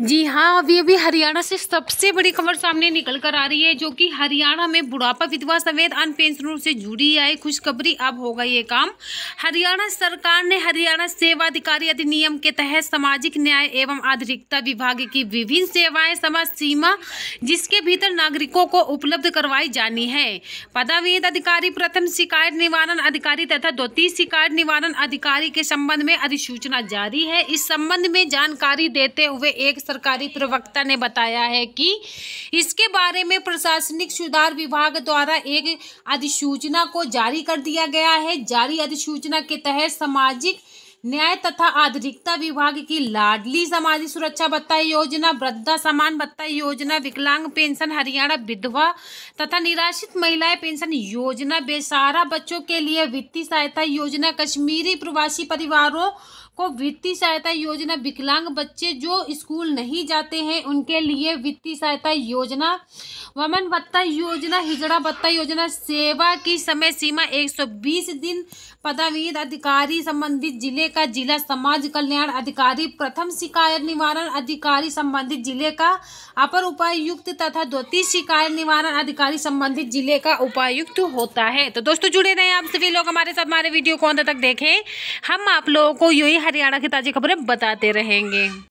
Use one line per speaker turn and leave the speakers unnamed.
जी हाँ अभी अभी हरियाणा से सबसे बड़ी खबर सामने निकल कर आ रही है जो कि हरियाणा में बुढ़ापा विधवा समेत अन्य पेंशनरों से जुड़ी आई खुशखबरी अब होगा ये काम हरियाणा सरकार ने हरियाणा सेवा अधिकारी अधिनियम के तहत सामाजिक न्याय एवं आधिकारिकता विभाग की विभिन्न सेवाएं समाज सीमा जिसके भीतर नागरिकों को उपलब्ध करवाई जानी है पदावेद अधिकारी प्रथम शिकायत निवारण अधिकारी तथा द्वितीय शिकायत निवारण अधिकारी के संबंध में अधिसूचना जारी है इस संबंध में जानकारी देते हुए एक सरकारी प्रवक्ता ने बताया है कि इसके बारे में प्रशासनिक सुधार विभाग द्वारा एक अधिसूचना को जारी कर दिया गया है जारी अधिसूचना के तहत सामाजिक न्याय तथा आधुनिकता विभाग की लाडली सामाजिक सुरक्षा भत्ता योजना वृद्धा समान भत्ता योजना विकलांग पेंशन हरियाणा विधवा तथा निराश्रित महिलाएं पेंशन योजना बेसारा बच्चों के लिए वित्तीय सहायता योजना कश्मीरी प्रवासी परिवारों को वित्तीय सहायता योजना विकलांग बच्चे जो स्कूल नहीं जाते हैं उनके लिए वित्तीय सहायता योजना वमन भत्ता योजना हिजड़ा भत्ता योजना सेवा की समय सीमा 120 दिन पदावीद अधिकारी संबंधित जिले का जिला समाज कल्याण अधिकारी प्रथम शिकायत निवारण अधिकारी संबंधित जिले का अपर उपायुक्त तथा द्वितीय शिकायत निवारण अधिकारी संबंधित जिले का उपायुक्त होता है तो दोस्तों जुड़े रहे आप सभी लोग हमारे साथ हमारे वीडियो को अंत तक देखें हम आप लोगों को यही हरियाणा की ताज़ी खबरें बताते रहेंगे